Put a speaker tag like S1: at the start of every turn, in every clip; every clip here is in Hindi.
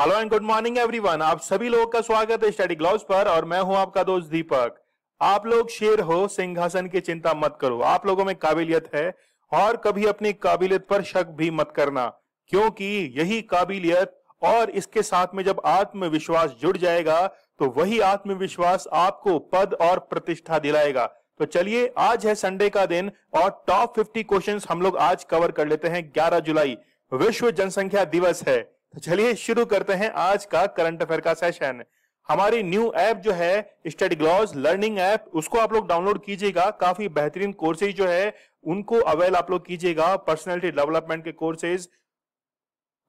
S1: hello and good morning everyone आप सभी लोगों का स्वागत है स्टडी ग्लाउस पर और मैं हूं आपका दोस्त दीपक आप लोग शेर हो सिंहासन की चिंता मत करो आप लोगों में काबिलियत है और कभी अपनी काबिलियत पर शक भी मत करना क्योंकि यही काबिलियत और इसके साथ में जब आत्मविश्वास जुड़ जाएगा तो वही आत्मविश्वास आपको पद और प्रतिष्ठा दिलाएगा तो चलिए आज है संडे का दिन और टॉप 50 क्वेश्चंस हम लोग आज कवर कर लेते हैं 11 जुलाई विश्व जनसंख्या दिवस है तो चलिए शुरू करते हैं आज का करंट अफेयर का सेशन हमारी न्यू ऐप जो है स्टडी ग्लॉज लर्निंग ऐप उसको आप लोग डाउनलोड कीजिएगा काफी बेहतरीन कोर्सेज जो है उनको अवेल आप लोग कीजिएगा पर्सनैलिटी डेवलपमेंट के कोर्सेज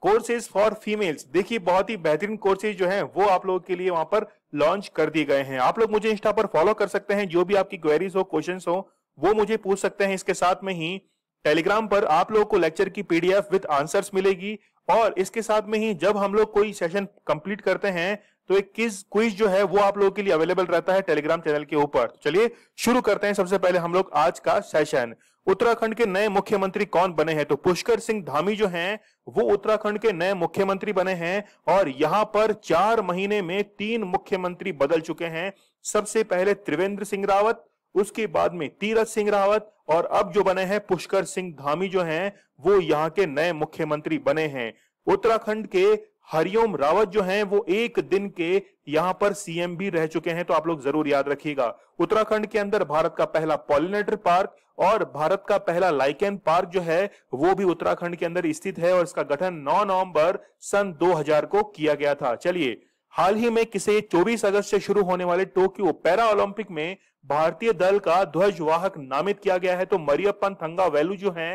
S1: कोर्सेज फॉर फीमेल्स देखिए बहुत ही बेहतरीन कोर्सेज जो है वो आप लोगों के लिए वहां पर लॉन्च कर दिए गए हैं आप लोग मुझे इंस्टा पर फॉलो कर सकते हैं जो भी आपकी क्वेरीज हो क्वेश्चंस हो वो मुझे पूछ सकते हैं इसके साथ में ही टेलीग्राम पर आप लोगों को लेक्चर की पीडीएफ विद आंसर्स मिलेगी और इसके साथ में ही जब हम लोग कोई सेशन कंप्लीट करते हैं तो एक किस क्विज जो है वो आप लोगों के लिए अवेलेबल रहता है टेलीग्राम चैनल के ऊपर तो चलिए शुरू करते हैं सबसे पहले हम लोग आज का सेशन उत्तराखंड के नए मुख्यमंत्री कौन बने हैं तो पुष्कर सिंह धामी जो हैं वो उत्तराखंड के नए मुख्यमंत्री बने हैं और यहां पर चार महीने में तीन मुख्यमंत्री बदल चुके हैं सबसे पहले त्रिवेंद्र सिंह रावत उसके बाद में तीरथ सिंह रावत और अब जो बने हैं पुष्कर सिंह धामी जो हैं वो यहाँ के नए मुख्यमंत्री बने हैं उत्तराखंड के हरिओम रावत जो हैं वो एक दिन के यहां पर सीएम भी रह चुके हैं तो आप लोग जरूर याद रखिएगा उत्तराखंड के अंदर भारत का पहला पॉलिनेटर पार्क और भारत का पहला लाइकेन पार्क जो है वो भी उत्तराखंड के अंदर स्थित है और इसका गठन 9 नवंबर सन 2000 को किया गया था चलिए हाल ही में किसे 24 अगस्त से शुरू होने वाले टोक्यो पैरा ओलंपिक में भारतीय दल का ध्वजवाहक नामित किया गया है तो मरियपन थंगा वैलू जो है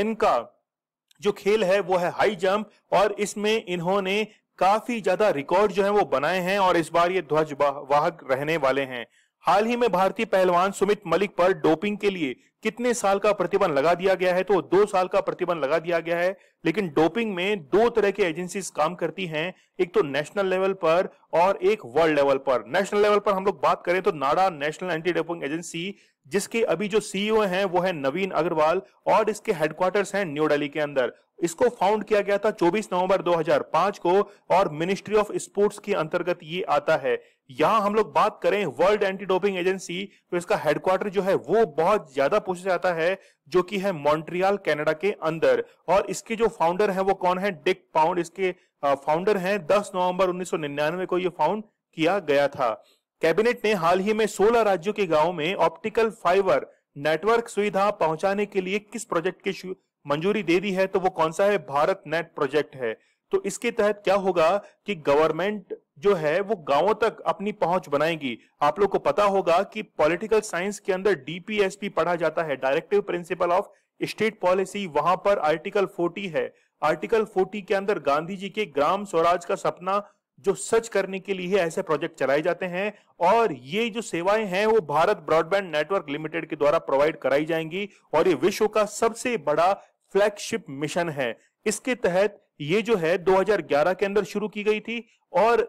S1: इनका जो खेल है वो है हाई जंप और इसमें इन्होंने काफी ज्यादा रिकॉर्ड जो है वो बनाए हैं और इस बार ये ध्वज वाहक रहने वाले हैं हाल ही में भारतीय पहलवान सुमित मलिक पर डोपिंग के लिए कितने साल का प्रतिबंध लगा दिया गया है तो दो साल का प्रतिबंध लगा दिया गया है लेकिन डोपिंग में दो तरह की एजेंसी काम करती हैं एक तो नेशनल लेवल पर और एक वर्ल्ड लेवल पर नेशनल लेवल पर हम लोग बात करें तो NADA national anti doping agency जिसके अभी जो सीईओ हैं वो है नवीन अग्रवाल और इसके हेडक्वार्टर्स हैं न्यू दिल्ली के अंदर इसको फाउंड किया गया था 24 नवंबर 2005 को और मिनिस्ट्री ऑफ स्पोर्ट्स के अंतर्गत ये आता है यहां हम लोग बात करें वर्ल्ड एंटी डोपिंग एजेंसी तो इसका हेडक्वार्टर जो है वो बहुत ज्यादा पूछा जाता है जो कि है मॉन्ट्रियल कनाडा के अंदर और इसके जो फाउंडर है वो कौन है डिक पाउंड इसके फाउंडर हैं 10 नवंबर 1999 को ये फाउंड किया गया था कैबिनेट ने हाल ही में 16 राज्यों के गांव में ऑप्टिकल फाइबर नेटवर्क सुविधा पहुंचाने के लिए किस प्रोजेक्ट की मंजूरी दे दी है तो वो कौन सा है भारत नेट प्रोजेक्ट है तो इसके तहत क्या होगा कि गवर्नमेंट जो है वो गांवों तक अपनी पहुंच बनाएगी आप लोग को पता होगा कि पॉलिटिकल साइंस के अंदर डीपीएसपी पढ़ा जाता है directive principle of state policy वहां पर आर्टिकल 40 है आर्टिकल 40 के अंदर गांधी जी के ग्राम स्वराज का सपना जो सच करने के लिए ऐसे प्रोजेक्ट चलाए जाते हैं और ये जो सेवाएं हैं वो भारत ब्रॉडबैंड नेटवर्क लिमिटेड के द्वारा प्रोवाइड कराई जाएंगी और ये विश्व का सबसे बड़ा फ्लैगशिप मिशन है इसके तहत ये जो है 2011 के अंदर शुरू की गई थी और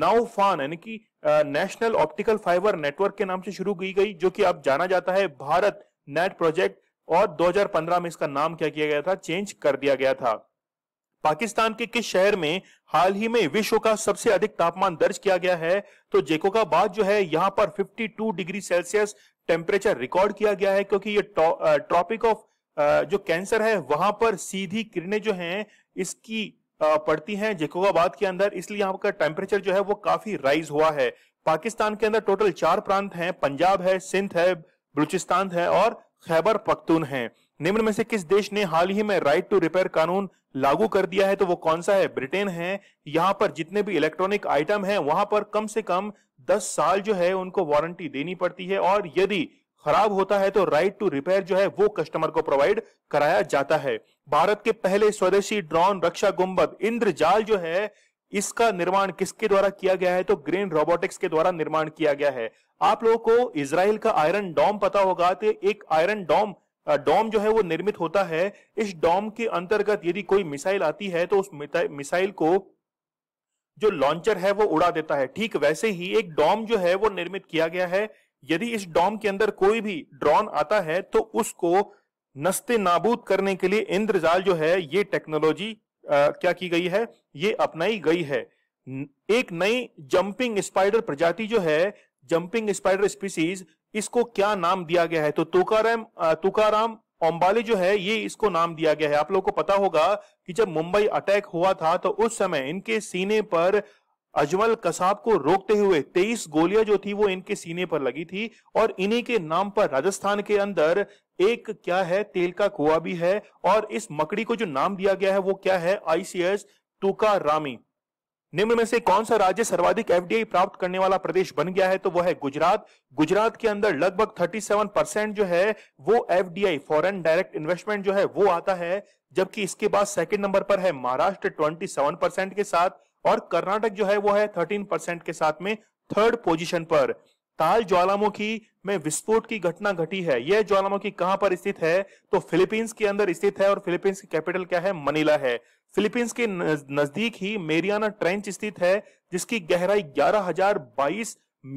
S1: नाउफान यानी कि नेशनल ऑप्टिकल फाइबर नेटवर्क के नाम से शुरू की गई जो कि अब जाना जाता है भारत नेट प्रोजेक्ट और 2015 में इसका नाम क्या किया गया था चेंज कर दिया गया था पाकिस्तान के किस शहर में हाल ही में विश्व का सबसे अधिक तापमान दर्ज किया गया है तो जेको का बाद जो है यहां पर 52 डिग्री सेल्सियस टेम्परेचर रिकॉर्ड किया गया है क्योंकि ये ट्रॉपिक ऑफ जो कैंसर है वहां पर सीधी किरणें जो हैं इसकी पड़ती हैं जेकोगाबाद के अंदर इसलिए यहाँ का टेम्परेचर जो है वो काफी राइज हुआ है पाकिस्तान के अंदर टोटल चार प्रांत हैं पंजाब है सिंध है बलूचिस्तान है और खैबर पख्तून है निम्न में से किस देश ने हाल ही में राइट टू रिपेयर कानून लागू कर दिया है तो वो कौन सा है ब्रिटेन है यहाँ पर जितने भी इलेक्ट्रॉनिक आइटम है वहां पर कम से कम 10 साल जो है उनको वारंटी देनी पड़ती है और यदि खराब होता है तो राइट टू रिपेयर जो है वो कस्टमर को प्रोवाइड कराया जाता है भारत के पहले स्वदेशी ड्रोन रक्षा गुंबद इंद्रजाल जो है इसका निर्माण किसके द्वारा किया गया है तो ग्रीन रोबोटिक्स के द्वारा निर्माण किया गया है आप लोगों को इसराइल का आयरन डॉम पता होगा तो एक आयरन डॉम डॉम जो है वो निर्मित होता है इस डॉम के अंतर्गत यदि कोई मिसाइल आती है तो उस मिसाइल को जो लॉन्चर है वो उड़ा देता है ठीक वैसे ही एक डॉम जो है वो निर्मित किया गया है यदि इस डॉम के अंदर कोई भी ड्रोन आता है तो उसको नस्ते नाबूद करने के लिए इंद्रजाल जो है ये टेक्नोलॉजी क्या की गई है ये अपनाई गई है एक नई जंपिंग स्पाइडर प्रजाति जो है जंपिंग स्पाइडर स्पीसीज इसको क्या नाम दिया गया है तो तुकाराम तुकाराम ओम्बाले जो है ये इसको नाम दिया गया है आप लोगों को पता होगा कि जब मुंबई अटैक हुआ था तो उस समय इनके सीने पर अजमल कसाब को रोकते हुए 23 गोलियां जो थी वो इनके सीने पर लगी थी और इन्हीं के नाम पर राजस्थान के अंदर एक क्या है तेल का कुआ भी है और इस मकड़ी को जो नाम दिया गया है वो क्या है आईसीएस टूका निम्न में से कौन सा राज्य सर्वाधिक एफडीआई प्राप्त करने वाला प्रदेश बन गया है तो वो है गुजरात गुजरात के अंदर लगभग 37 परसेंट जो है वो एफडीआई फॉरेन डायरेक्ट इन्वेस्टमेंट जो है वो आता है जबकि इसके बाद सेकंड नंबर पर है महाराष्ट्र 27 परसेंट के साथ और कर्नाटक जो है वो है 13 परसेंट के साथ में थर्ड पोजिशन पर ताल ज्वालामुखी में विस्फोट की घटना घटी है यह ज्वालामुखी कहां पर स्थित है तो फिलीपींस के अंदर स्थित है और फिलीपींस की कैपिटल क्या है मनीला है फिलीपींस के नजदीक ही मेरियाना ट्रेंच स्थित है जिसकी गहराई ग्यारह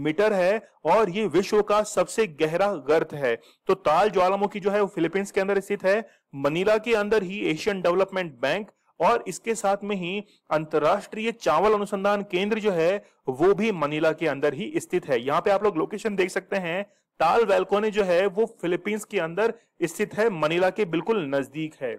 S1: मीटर है और ये विश्व का सबसे गहरा गर्त है तो ताल ज्वालामुखी जो है वो फिलीपींस के अंदर स्थित है मनीला के अंदर ही एशियन डेवलपमेंट बैंक और इसके साथ में ही अंतरराष्ट्रीय चावल अनुसंधान केंद्र जो है वो भी मनीला के अंदर ही स्थित है यहाँ पे आप लोग लोकेशन देख सकते हैं ताल वेलकोने जो है वो फिलीपींस के अंदर स्थित है मनीला के बिल्कुल नजदीक है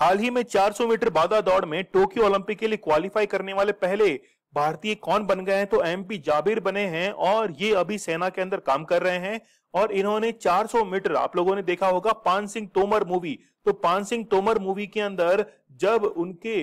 S1: हाल ही में 400 मीटर बाधा दौड़ में टोक्यो ओलंपिक के लिए क्वालिफाई करने वाले पहले भारतीय कौन बन गए हैं तो एमपी जाबिर बने हैं और ये अभी सेना के अंदर काम कर रहे हैं और इन्होंने 400 मीटर आप लोगों ने देखा होगा पान सिंह तोमर मूवी तो पान सिंह तोमर मूवी के अंदर जब उनके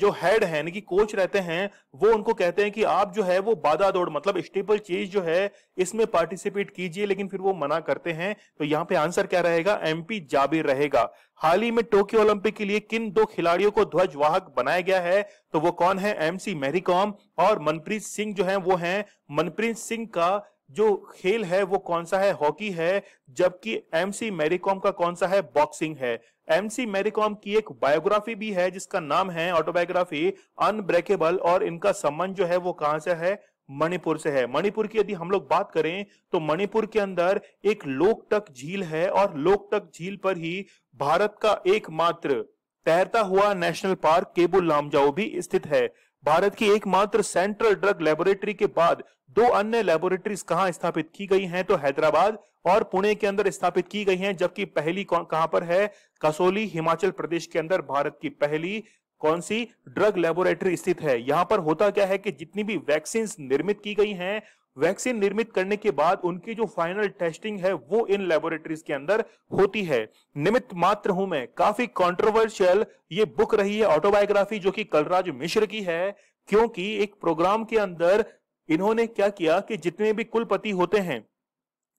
S1: जो हेड है यानी कि कोच रहते हैं वो उनको कहते हैं कि आप जो है वो बाधा दौड़ मतलब स्टेबल चीज जो है इसमें पार्टिसिपेट कीजिए लेकिन फिर वो मना करते हैं तो यहाँ पे आंसर क्या रहेगा एमपी जाबिर रहेगा हाल ही में टोक्यो ओलंपिक के लिए किन दो खिलाड़ियों को ध्वजवाहक बनाया गया है तो वो कौन है एम एमसी मैरीकॉम और मनप्रीत सिंह जो है वो है मनप्रीत सिंह का जो खेल है वो कौन सा है हॉकी है जबकि एम सी मैरीकॉम का कौन सा है बॉक्सिंग है एमसी मैरीकॉम की एक बायोग्राफी भी है जिसका नाम है ऑटोबायोग्राफी अनब्रेकेबल और इनका संबंध जो है वो कहां से है मणिपुर से है मणिपुर की यदि हम लोग बात करें तो मणिपुर के अंदर एक लोकटक झील है और लोकटक झील पर ही भारत का एकमात्र तैरता हुआ नेशनल पार्क केबुल लामजाओ भी स्थित है भारत की एकमात्र सेंट्रल ड्रग लेबोरेटरी के बाद दो अन्य लेबोरेटरीज कहां स्थापित की गई हैं तो हैदराबाद और पुणे के अंदर स्थापित की गई हैं जबकि पहली कहां पर है कसोली हिमाचल प्रदेश के अंदर भारत की पहली कौन सी ड्रग लेबोरेटरी स्थित है यहां पर होता क्या है कि जितनी भी वैक्सीन निर्मित की गई हैं वैक्सीन निर्मित करने के बाद उनकी जो फाइनल टेस्टिंग है वो इन लेबोरेटरीज के अंदर होती है निमित मात्र हूं मैं काफी कंट्रोवर्शियल ये बुक रही है ऑटोबायोग्राफी जो कि कलराज मिश्र की है क्योंकि एक प्रोग्राम के अंदर इन्होंने क्या किया कि जितने भी कुलपति होते हैं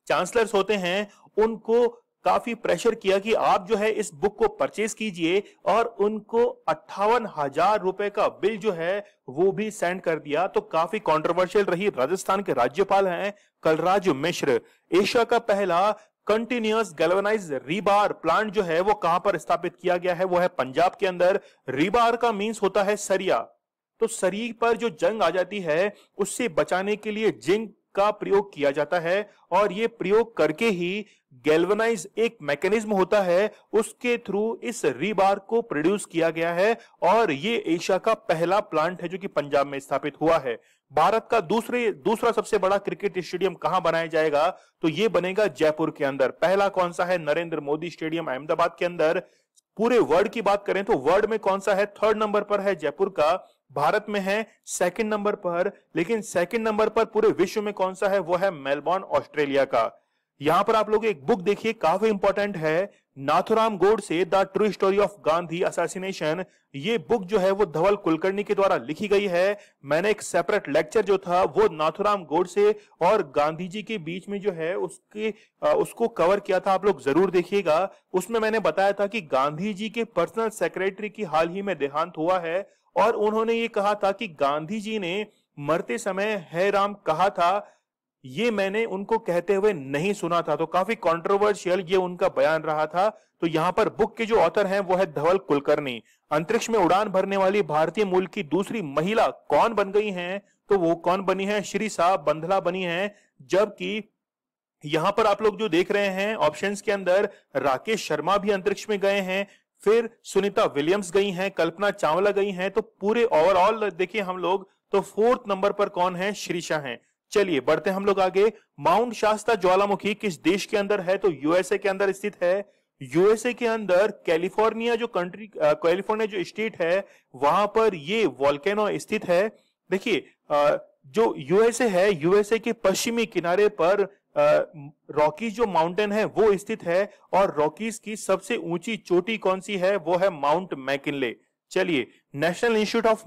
S1: चांसलर्स होते हैं उनको काफी प्रेशर किया कि आप जो है इस बुक को परचेज कीजिए और उनको अट्ठावन हजार रुपए का बिल जो है वो भी सेंड कर दिया तो काफी कंट्रोवर्शियल रही राजस्थान के राज्यपाल हैं कलराज मिश्र एशिया का पहला कंटिन्यूस गैल्वनाइज रीबार प्लांट जो है वो कहां पर स्थापित किया गया है वो है पंजाब के अंदर रीबार का मीन्स होता है सरिया तो शरीर पर जो जंग आ जाती है उससे बचाने के लिए जिंक का प्रयोग किया जाता है और ये प्रयोग करके ही गैल्वनाइज एक मैकेनिज्म होता है उसके थ्रू इस रीबार को प्रोड्यूस किया गया है और ये एशिया का पहला प्लांट है जो कि पंजाब में स्थापित हुआ है भारत का दूसरे दूसरा सबसे बड़ा क्रिकेट स्टेडियम कहां बनाया जाएगा तो ये बनेगा जयपुर के अंदर पहला कौन सा है नरेंद्र मोदी स्टेडियम अहमदाबाद के अंदर पूरे वर्ल्ड की बात करें तो वर्ल्ड में कौन सा है थर्ड नंबर पर है जयपुर का भारत में है सेकंड नंबर पर लेकिन सेकंड नंबर पर पूरे विश्व में कौन सा है वो है मेलबॉर्न ऑस्ट्रेलिया का यहां पर आप लोग एक बुक देखिए काफी इंपॉर्टेंट है Nathuram Godse the true story of Gandhi assassination ये बुक जो है वो धवल कुलकर्णी के द्वारा लिखी गई है मैंने एक सेपरेट लेक्चर जो था वो नाथुराम गोड से और गांधी जी के बीच में जो है उसके उसको कवर किया था आप लोग जरूर देखिएगा उसमें मैंने बताया था कि गांधी जी के पर्सनल सेक्रेटरी की हाल ही में देहांत हुआ है और उन्होंने ये कहा था कि गांधी जी ने मरते समय है राम कहा था ये मैंने उनको कहते हुए नहीं सुना था तो काफी कंट्रोवर्शियल ये उनका बयान रहा था तो यहाँ पर बुक के जो ऑथर हैं वो है धवल कुलकर्णी अंतरिक्ष में उड़ान भरने वाली भारतीय मूल की दूसरी महिला कौन बन गई हैं तो वो कौन बनी है श्री शाह बंधला बनी है जबकि यहां पर आप लोग जो देख रहे हैं ऑप्शंस के अंदर राकेश शर्मा भी अंतरिक्ष में गए हैं फिर सुनीता विलियम्स गई हैं कल्पना चावला गई हैं तो पूरे ओवरऑल देखिए हम लोग तो फोर्थ नंबर पर कौन है श्रीशा हैं चलिए बढ़ते हम लोग आगे माउंट शास्ता ज्वालामुखी किस देश के अंदर है तो यूएसए के अंदर स्थित है यूएसए के अंदर कैलिफोर्निया जो कंट्री कैलिफोर्निया जो स्टेट है वहां पर ये वॉल्केनो स्थित है देखिए जो यूएसए है यूएसए के पश्चिमी किनारे पर रॉकीज जो माउंटेन है वो स्थित है और रॉकीज की सबसे ऊंची चोटी कौन सी है वो है माउंट मैकिनले चलिए National Institute of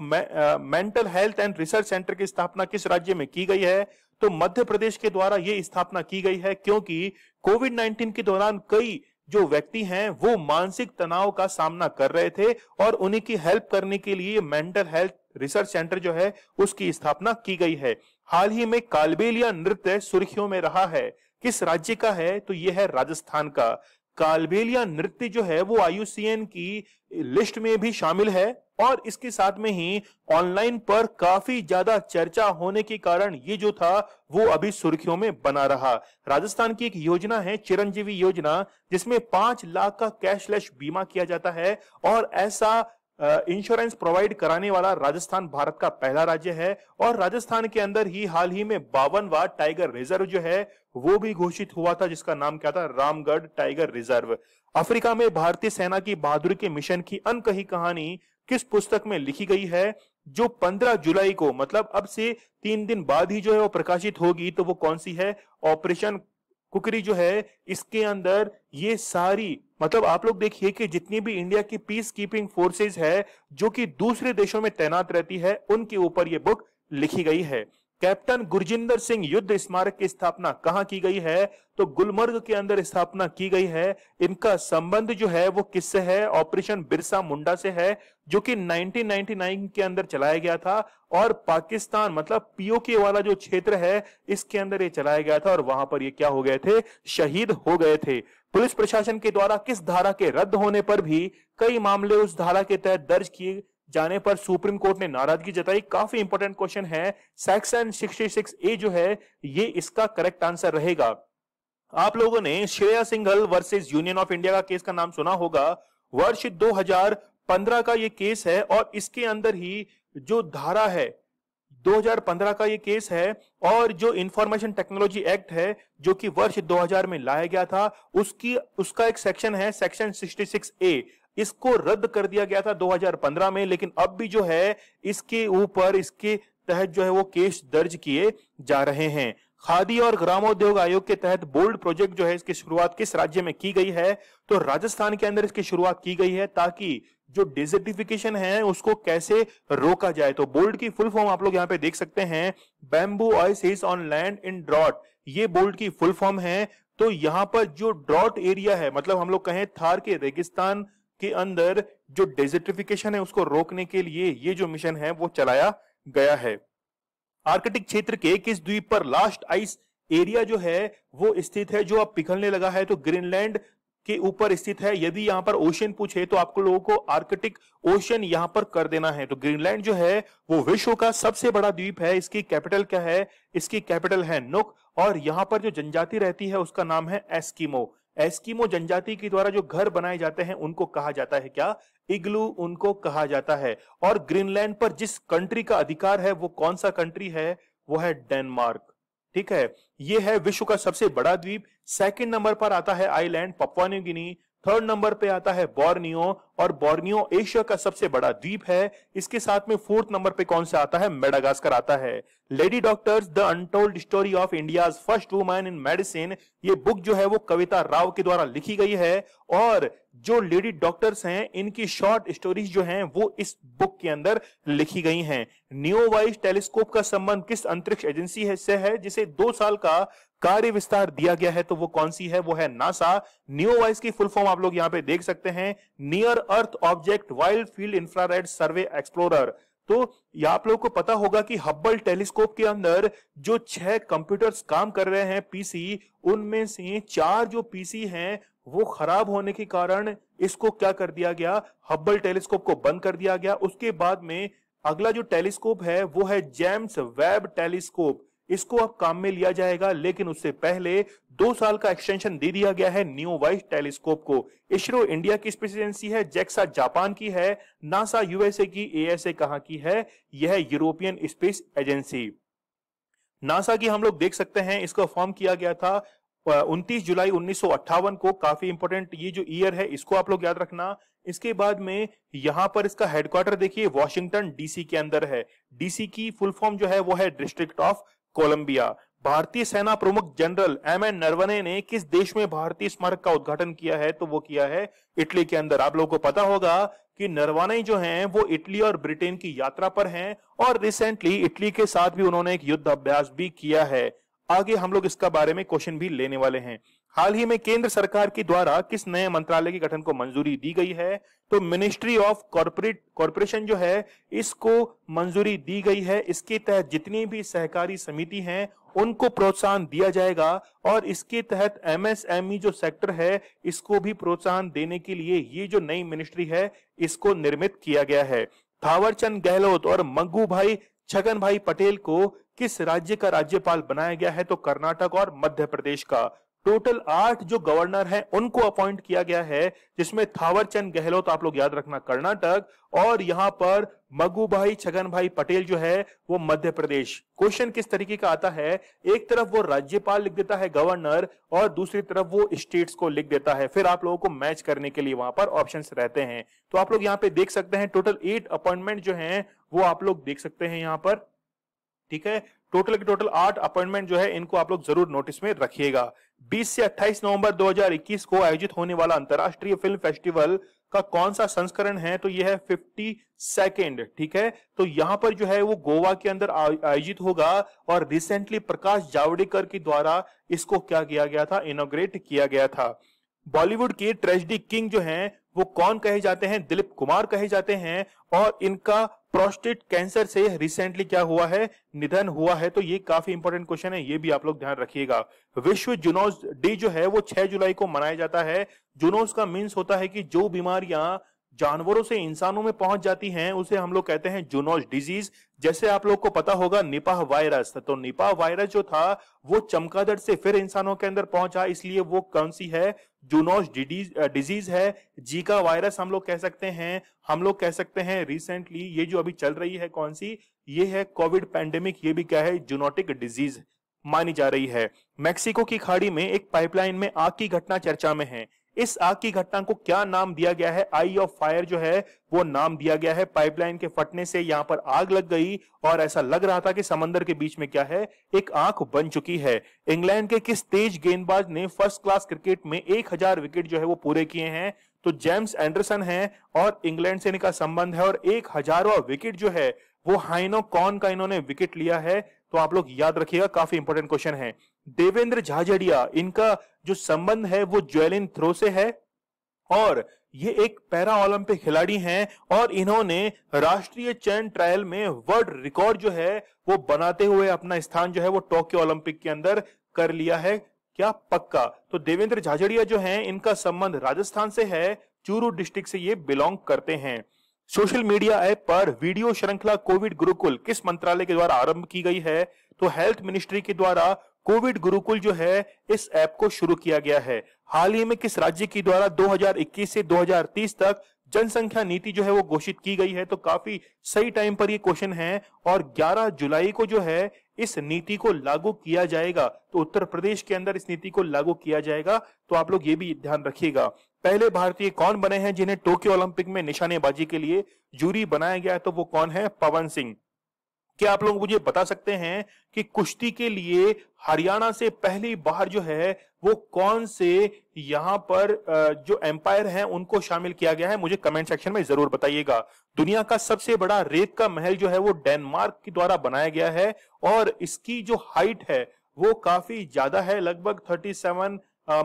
S1: Mental Health and Research Centre की स्थापना किस राज्य में की गई है तो मध्य प्रदेश के द्वारा ये स्थापना की गई है क्योंकि कोविड 19 के दौरान कई जो व्यक्ति हैं वो मानसिक तनाव का सामना कर रहे थे और उन्हीं की हेल्प करने के लिए मेंटल हेल्थ रिसर्च सेंटर जो है उसकी स्थापना की गई है हाल ही में कालबेलिया नृत्य सुर्खियों में रहा है किस राज्य का है तो यह है राजस्थान का कालबेलिया नृत्य जो है वो आयुसीएन की लिस्ट में भी शामिल है और इसके साथ में ही ऑनलाइन पर काफी ज्यादा चर्चा होने के कारण ये जो था वो अभी सुर्खियों में बना रहा राजस्थान की एक योजना है चिरंजीवी योजना जिसमें पांच लाख का कैशलेस बीमा किया जाता है और ऐसा इंश्योरेंस प्रोवाइड कराने वाला राजस्थान भारत का पहला राज्य है और राजस्थान के अंदर ही हाल ही में बावनवा टाइगर रिजर्व जो है वो भी घोषित हुआ था जिसका नाम क्या था रामगढ़ टाइगर रिजर्व अफ्रीका में भारतीय सेना की बहादुरी के मिशन की अनकही कहानी किस पुस्तक में लिखी गई है जो 15 जुलाई को मतलब अब से तीन दिन बाद ही जो है वो प्रकाशित होगी तो वो कौन सी है ऑपरेशन कुकरी जो है इसके अंदर ये सारी मतलब आप लोग देखिए कि जितनी भी इंडिया की पीस कीपिंग फोर्सेज है जो कि दूसरे देशों में तैनात रहती है उनके ऊपर ये बुक लिखी गई है कैप्टन गुरजिंदर सिंह युद्ध स्मारक की स्थापना कहाँ की गई है तो गुलमर्ग के अंदर स्थापना की गई है इनका संबंध जो है वो किससे है ऑपरेशन बिरसा मुंडा से है जो कि 1999 के अंदर चलाया गया था और पाकिस्तान मतलब पीओके वाला जो क्षेत्र है इसके अंदर ये चलाया गया था और वहां पर ये क्या हो गए थे शहीद हो गए थे पुलिस प्रशासन के द्वारा किस धारा के रद्द होने पर भी कई मामले उस धारा के तहत दर्ज किए जाने पर सुप्रीम कोर्ट ने नाराजगी जताई काफी इंपॉर्टेंट क्वेश्चन है सेक्शन सिक्सटी सिक्स ए जो है ये इसका करेक्ट आंसर रहेगा आप लोगों ने Shreya Singhal versus Union of India का केस का नाम सुना होगा वर्ष 2015 का ये केस है और इसके अंदर ही जो धारा है 2015 का ये केस है और जो इंफॉर्मेशन टेक्नोलॉजी एक्ट है जो कि वर्ष 2000 में लाया गया था उसकी उसका एक सेक्शन है सेक्शन 66 ए इसको रद्द कर दिया गया था 2015 में लेकिन अब भी जो है इसके ऊपर इसके तहत जो है वो केस दर्ज किए जा रहे हैं खादी और ग्रामोद्योग आयोग के तहत बोल्ड प्रोजेक्ट जो है इसकी शुरुआत किस राज्य में की गई है तो राजस्थान के अंदर इसकी शुरुआत की गई है ताकि जो डिजर्टिफिकेशन है उसको कैसे रोका जाए तो बोल्ड की फुल फॉर्म आप लोग यहाँ पे देख सकते हैं bamboo oasis on land in drought ये बोल्ड की फुल फॉर्म है तो यहाँ पर जो ड्रॉट एरिया है मतलब हम लोग कहें थार के रेगिस्तान के अंदर जो डेजिटिफिकेशन है उसको रोकने के लिए ये जो मिशन है वो चलाया गया है आर्कटिक क्षेत्र के किस द्वीप पर लास्ट आइस एरिया जो है वो स्थित है जो अब पिघलने लगा है तो ग्रीनलैंड के ऊपर स्थित है यदि यहां पर ओशन पूछे तो आपको लोगों को आर्कटिक ओशन यहां पर कर देना है तो ग्रीनलैंड जो है वो विश्व का सबसे बड़ा द्वीप है इसकी कैपिटल क्या है इसकी कैपिटल है नुक और यहां पर जो जनजाति रहती है उसका नाम है एस्किमो एस्किमो जनजाति के द्वारा जो घर बनाए जाते हैं उनको कहा जाता है क्या इग्लू उनको कहा जाता है और ग्रीनलैंड पर जिस कंट्री का अधिकार है वो कौन सा कंट्री है वो है डेनमार्क ठीक है ये है विश्व का सबसे बड़ा द्वीप सेकंड नंबर पर आता है island Papua New Guinea third number पे आता है बोर्नियो और बोर्नियो एशिया का सबसे बड़ा द्वीप है इसके साथ में फोर्थ नंबर पे कौन सा आता है मेडागास्कर आता है lady doctors the untold story of India first woman in medicine ये बुक जो है वो कविता राव के द्वारा लिखी गई है और जो लेडी डॉक्टर्स हैं इनकी शॉर्ट स्टोरीज जो हैं वो इस बुक के अंदर लिखी गई हैं न्यू न्योवाइज टेलीस्कोप का संबंध किस अंतरिक्ष एजेंसी है से है जिसे दो साल का कार्य विस्तार दिया गया है तो वो कौन सी है वो है नासा न्यूवाइस की फुल फॉर्म आप लोग यहाँ पे देख सकते हैं near earth object wide field infrared survey explorer तो यह आप लोगों को पता होगा कि हब्बल टेलीस्कोप के अंदर जो छह कंप्यूटर्स काम कर रहे हैं पीसी उनमें से चार जो पीसी हैं वो खराब होने के कारण इसको क्या कर दिया गया हब्बल टेलीस्कोप को बंद कर दिया गया उसके बाद में अगला जो टेलीस्कोप है वो है जेम्स वेब टेलीस्कोप इसको अब काम में लिया जाएगा लेकिन उससे पहले दो साल का एक्सटेंशन दे दिया गया है न्यू वाइज टेलीस्कोप को इसरो इंडिया की स्पेस एजेंसी है जैक्सा जापान की है नासा यूएसए की एएसए कहा की है यह यूरोपियन स्पेस एजेंसी नासा की हम लोग देख सकते हैं इसको फॉर्म किया गया था उनतीस जुलाई उन्नीस को काफी इंपोर्टेंट ये जो ईयर है इसको आप लोग याद रखना इसके बाद में यहां पर इसका हेडक्वार्टर देखिए वॉशिंगटन डीसी के अंदर है डीसी की फुल फॉर्म जो है वो है डिस्ट्रिक्ट ऑफ कोलंबिया भारतीय सेना प्रमुख जनरल एम एन नरवने ने किस देश में भारतीय स्मारक का उद्घाटन किया है तो वो किया है इटली के अंदर आप लोगों को पता होगा कि नरवाने जो हैं वो इटली और ब्रिटेन की यात्रा पर हैं और रिसेंटली इटली के साथ भी उन्होंने एक युद्ध अभ्यास भी किया है आगे हम लोग इसका बारे में क्वेश्चन भी लेने वाले हैं हाल ही में केंद्र सरकार के द्वारा किस नए मंत्रालय के गठन को मंजूरी दी गई है तो मिनिस्ट्री ऑफ कॉर्पोरेट कॉर्पोरेशन जो है इसको मंजूरी दी गई है इसके तहत जितनी भी सहकारी समिति हैं उनको प्रोत्साहन दिया जाएगा और इसके तहत एमएसएमई e जो सेक्टर है इसको भी प्रोत्साहन देने के लिए ये जो नई मिनिस्ट्री है इसको निर्मित किया गया है थावरचंद गहलोत और मंगू भाई छगन भाई पटेल को किस राज्य का राज्यपाल बनाया गया है तो कर्नाटक और मध्य प्रदेश का टोटल आठ जो गवर्नर हैं उनको अपॉइंट किया गया है जिसमें थावरचंद गहलोत आप लोग याद रखना कर्नाटक और यहां पर मगू भाई छगन भाई पटेल जो है वो मध्य प्रदेश क्वेश्चन किस तरीके का आता है एक तरफ वो राज्यपाल लिख देता है गवर्नर और दूसरी तरफ वो स्टेट्स को लिख देता है फिर आप लोगों को मैच करने के लिए वहां पर ऑप्शंस रहते हैं तो आप लोग यहाँ पे देख सकते हैं टोटल एट अपॉइंटमेंट जो है वो आप लोग देख सकते हैं यहाँ पर ठीक है टोटल के टोटल आठ अपॉइंटमेंट जो है इनको आप लोग जरूर नोटिस में रखिएगा 20 से 28 नवंबर 2021 को आयोजित होने वाला अंतरराष्ट्रीय फिल्म फेस्टिवल का कौन सा संस्करण है तो यह है फिफ्टी सेकेंड ठीक है तो यहाँ पर जो है वो गोवा के अंदर आयोजित होगा और रिसेंटली प्रकाश जावड़ेकर के द्वारा इसको क्या किया गया था इनोग्रेट किया गया था बॉलीवुड के ट्रेजिडी किंग जो हैं वो कौन कहे जाते हैं दिलीप कुमार कहे जाते हैं और इनका प्रोस्टेट कैंसर से रिसेंटली क्या हुआ है निधन हुआ है तो ये काफी इंपॉर्टेंट क्वेश्चन है ये भी आप लोग ध्यान रखिएगा विश्व जुनोज डे जो है वो 6 जुलाई को मनाया जाता है जुनोस का मीन्स होता है कि जो बीमारियां जानवरों से इंसानों में पहुंच जाती हैं उसे हम लोग कहते हैं जूनोज डिजीज जैसे आप लोग को पता होगा निपाह वायरस तो निपाह वायरस जो था वो चमकादड़ से फिर इंसानों के अंदर पहुंचा इसलिए वो कौन सी है डिडीज डिजीज है जीका वायरस हम लोग कह सकते हैं हम लोग कह सकते हैं रिसेंटली ये जो अभी चल रही है कौन सी ये है कोविड पैंडेमिक ये भी क्या है जूनोटिक डिजीज मानी जा रही है मेक्सिको की खाड़ी में एक पाइपलाइन में आग की घटना चर्चा में है इस आग की घटना को क्या नाम दिया गया है आई ऑफ फायर जो है वो नाम दिया गया है पाइपलाइन के फटने से यहां पर आग लग गई और ऐसा लग रहा था कि समंदर के बीच में क्या है एक आंख बन चुकी है इंग्लैंड के किस तेज गेंदबाज ने फर्स्ट क्लास क्रिकेट में एक हजार विकेट जो है वो पूरे किए हैं तो जेम्स एंडरसन है और इंग्लैंड से इनका संबंध है और एक हजारवा विकेट जो है वो हाइनो कॉन का इन्होंने विकेट लिया है तो आप लोग याद रखिएगा काफी इंपोर्टेंट क्वेश्चन है देवेंद्र झाझड़िया इनका जो संबंध है वो ज्वेलिन थ्रो से है और ये एक पैरा ओलंपिक खिलाड़ी हैं और इन्होंने राष्ट्रीय चयन ट्रायल में वर्ल्ड रिकॉर्ड जो है वो बनाते हुए अपना स्थान जो है वो टोक्यो ओलंपिक के अंदर कर लिया है क्या पक्का तो देवेंद्र झाझड़िया जो हैं इनका संबंध राजस्थान से है चूरू डिस्ट्रिक्ट से ये बिलोंग करते हैं सोशल मीडिया ऐप पर वीडियो श्रृंखला कोविड गुरुकुल किस मंत्रालय के द्वारा आरंभ की गई है तो हेल्थ मिनिस्ट्री के द्वारा कोविड गुरुकुल जो है इस ऐप को शुरू किया गया है हाल ही में किस राज्य के द्वारा 2021 से 2030 तक जनसंख्या नीति जो है वो घोषित की गई है तो काफी सही टाइम पर ये क्वेश्चन है और 11 जुलाई को जो है इस नीति को लागू किया जाएगा तो उत्तर प्रदेश के अंदर इस नीति को लागू किया जाएगा तो आप लोग ये भी ध्यान रखिएगा पहले भारतीय कौन बने हैं जिन्हें टोक्यो ओलंपिक में निशानेबाजी के लिए जूरी बनाया गया तो वो कौन है पवन सिंह क्या आप लोग मुझे बता सकते हैं कि कुश्ती के लिए हरियाणा से पहली बार जो है वो कौन से यहां पर जो एम्पायर हैं उनको शामिल किया गया है मुझे कमेंट सेक्शन में जरूर बताइएगा दुनिया का सबसे बड़ा रेत का महल जो है वो डेनमार्क के द्वारा बनाया गया है और इसकी जो हाइट है वो काफी ज्यादा है लगभग थर्टी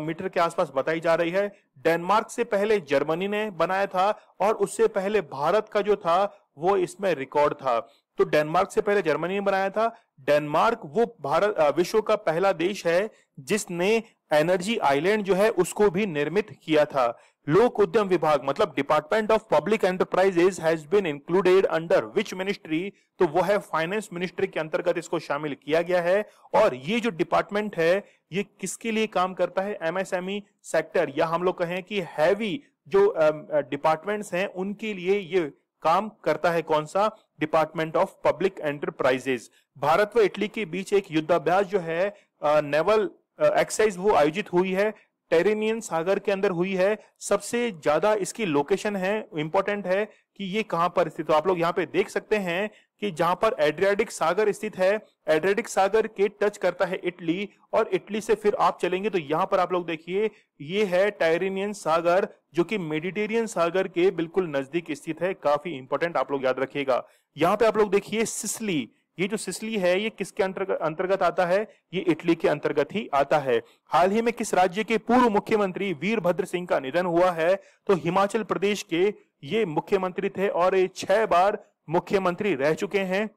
S1: मीटर के आसपास बताई जा रही है डेनमार्क से पहले जर्मनी ने बनाया था और उससे पहले भारत का जो था वो इसमें रिकॉर्ड था तो डेनमार्क से पहले जर्मनी ने बनाया था डेनमार्क वो भारत विश्व का पहला देश है जिसने एनर्जी आइलैंड जो है उसको भी निर्मित किया था लोक उद्यम विभाग मतलब department of public enterprises has been included under which ministry तो वो है फाइनेंस मिनिस्ट्री के अंतर्गत इसको शामिल किया गया है और ये जो डिपार्टमेंट है ये किसके लिए काम करता है एमएसएमई सेक्टर e या हम लोग कहें कि हैवी जो डिपार्टमेंट्स हैं उनके लिए ये काम करता है कौन सा department of public enterprises Bharat व इटली के बीच एक युद्धाभ्यास जो है नेवल एक्सरसाइज वो आयोजित हुई है टेरेनियन सागर के अंदर हुई है सबसे ज्यादा इसकी लोकेशन है इंपॉर्टेंट है कि ये कहां पर स्थित तो आप लोग यहाँ पे देख सकते हैं कि जहां पर एड्रियाटिक सागर स्थित है एड्रियाटिक सागर के टच करता है इटली और इटली से फिर आप चलेंगे तो यहां पर आप लोग देखिए ये है टायरेनियन सागर जो कि मेडिटेरियन सागर के बिल्कुल नजदीक स्थित है काफी इंपॉर्टेंट आप लोग याद रखिएगा यहां पे आप लोग देखिए सिसली ये जो सिसली है ये किसके अंतर्गत आता है ये इटली के अंतर्गत ही आता है हाल ही में किस राज्य के पूर्व मुख्यमंत्री वीरभद्र सिंह का निधन हुआ है तो हिमाचल प्रदेश के ये मुख्यमंत्री थे और ये छह बार मुख्यमंत्री रह चुके हैं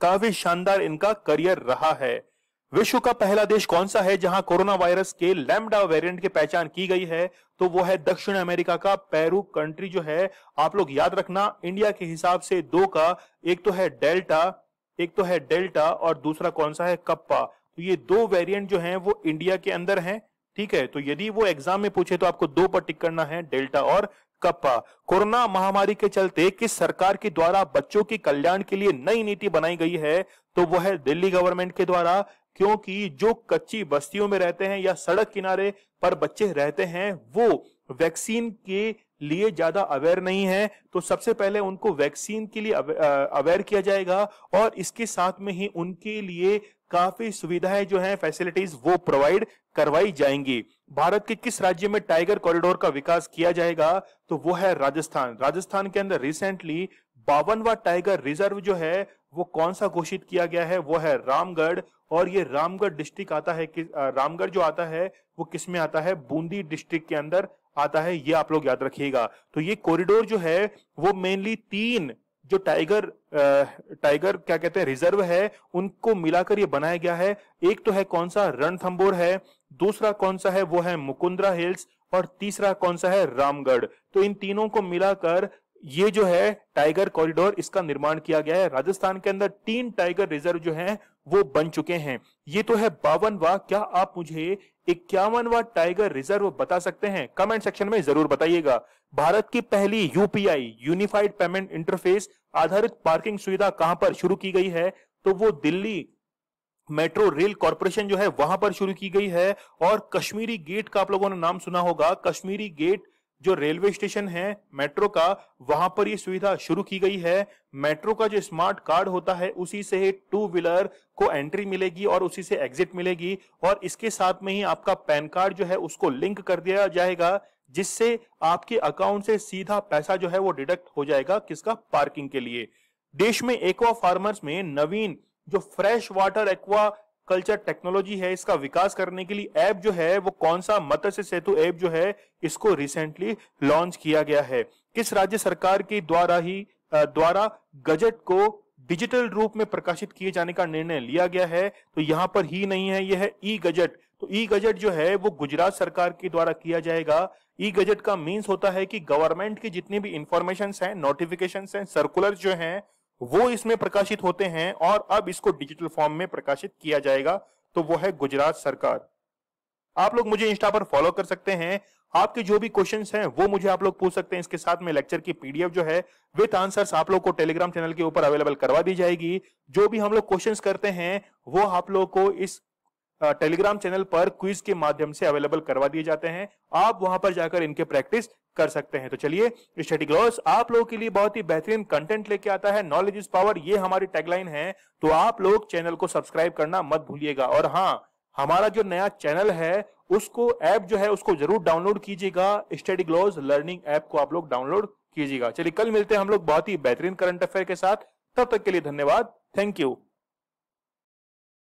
S1: काफी शानदार इनका करियर रहा है विश्व का पहला देश कौन सा है जहां कोरोना वायरस के लैमडा वेरिएंट की पहचान की गई है तो वो है दक्षिण अमेरिका का पेरू कंट्री जो है आप लोग याद रखना इंडिया के हिसाब से दो का एक तो है डेल्टा एक तो है डेल्टा और दूसरा कौन सा है कप्पा तो ये दो वेरिएंट जो है वो इंडिया के अंदर है ठीक है तो यदि वो एग्जाम में पूछे तो आपको दो पर टिक करना है डेल्टा और कप कोरोना महामारी के चलते किस सरकार के द्वारा बच्चों के कल्याण के लिए नई नीति बनाई गई है तो वह है दिल्ली गवर्नमेंट के द्वारा क्योंकि जो कच्ची बस्तियों में रहते हैं या सड़क किनारे पर बच्चे रहते हैं वो वैक्सीन के लिए ज्यादा अवेयर नहीं है तो सबसे पहले उनको वैक्सीन के लिए अवेयर किया जाएगा और इसके साथ में ही उनके लिए काफी सुविधाएं जो हैं फैसिलिटीज वो प्रोवाइड करवाई जाएंगी भारत के किस राज्य में टाइगर कॉरिडोर का विकास किया जाएगा तो वो है राजस्थान राजस्थान के अंदर रिसेंटली बावनवा टाइगर रिजर्व जो है वो कौन सा घोषित किया गया है वो है रामगढ़ और ये रामगढ़ डिस्ट्रिक्ट आता है कि रामगढ़ जो आता है वो किस में आता है बूंदी डिस्ट्रिक्ट के अंदर आता है ये आप लोग याद रखिएगा तो ये कॉरिडोर जो है वो मेनली तीन जो टाइगर टाइगर क्या कहते हैं रिजर्व है उनको मिलाकर ये बनाया गया है एक तो है कौन सा रणथंबोर है दूसरा कौन सा है वो है मुकुंद्रा हिल्स और तीसरा कौन सा है रामगढ़ तो इन तीनों को मिलाकर ये जो है टाइगर कॉरिडोर इसका निर्माण किया गया है राजस्थान के अंदर तीन टाइगर रिजर्व जो है वो बन चुके हैं ये तो है बावनवा क्या आप मुझे इक्यावनवा टाइगर रिजर्व बता सकते हैं कमेंट सेक्शन में जरूर बताइएगा भारत की पहली यूपीआई यूनिफाइड पेमेंट इंटरफेस आधारित पार्किंग सुविधा कहां पर शुरू की गई है तो वो दिल्ली मेट्रो रेल कॉरपोरेशन जो है वहां पर शुरू की गई है और कश्मीरी गेट का आप लोगों ने नाम सुना होगा कश्मीरी गेट जो रेलवे स्टेशन है मेट्रो का वहां पर ये सुविधा शुरू की गई है मेट्रो का जो स्मार्ट कार्ड होता है उसी से टू व्हीलर को एंट्री मिलेगी और उसी से एग्जिट मिलेगी और इसके साथ में ही आपका पैन कार्ड जो है उसको लिंक कर दिया जाएगा जिससे आपके अकाउंट से सीधा पैसा जो है वो डिडक्ट हो जाएगा किसका पार्किंग के लिए देश में एक्वा फार्मर्स में नवीन जो fresh water aquaculture technology है इसका विकास करने के लिए ऐप जो है वो कौन सा मत्स्य सेतु ऐप जो है इसको रिसेंटली लॉन्च किया गया है किस राज्य सरकार के द्वारा ही द्वारा गजट को डिजिटल रूप में प्रकाशित किए जाने का निर्णय लिया गया है तो यहाँ पर ही नहीं है यह है ई गजट तो ई गजट जो है वो गुजरात सरकार के द्वारा किया जाएगा ई गजट का मीन्स होता है कि गवर्नमेंट की जितनी भी इंफॉर्मेशन हैं नोटिफिकेशन है सर्कुलर जो है वो इसमें प्रकाशित होते हैं और अब इसको डिजिटल फॉर्म में प्रकाशित किया जाएगा तो वो है गुजरात सरकार आप लोग मुझे इंस्टा पर फॉलो कर सकते हैं आपके जो भी क्वेश्चन हैं वो मुझे आप लोग पूछ सकते हैं इसके साथ में लेक्चर की पीडीएफ जो है विथ आंसर्स आप लोग को टेलीग्राम चैनल के ऊपर अवेलेबल करवा दी जाएगी जो भी हम लोग क्वेश्चन करते हैं वो आप लोग को इस टेलीग्राम चैनल पर क्विज के माध्यम से अवेलेबल करवा दिए जाते हैं आप वहां पर जाकर इनके प्रैक्टिस कर सकते हैं तो चलिए स्टडी ग्लॉस आप लोगों के लिए बहुत ही बेहतरीन कंटेंट लेके आता है नॉलेज इज पावर ये हमारी टैगलाइन है तो आप लोग चैनल को सब्सक्राइब करना मत भूलिएगा और हाँ हमारा जो नया चैनल है उसको ऐप जो है उसको जरूर डाउनलोड कीजिएगा स्टडी ग्लोज लर्निंग ऐप को आप लोग डाउनलोड कीजिएगा चलिए कल मिलते हैं हम लोग बहुत ही बेहतरीन करंट अफेयर के साथ तब तक के लिए धन्यवाद थैंक यू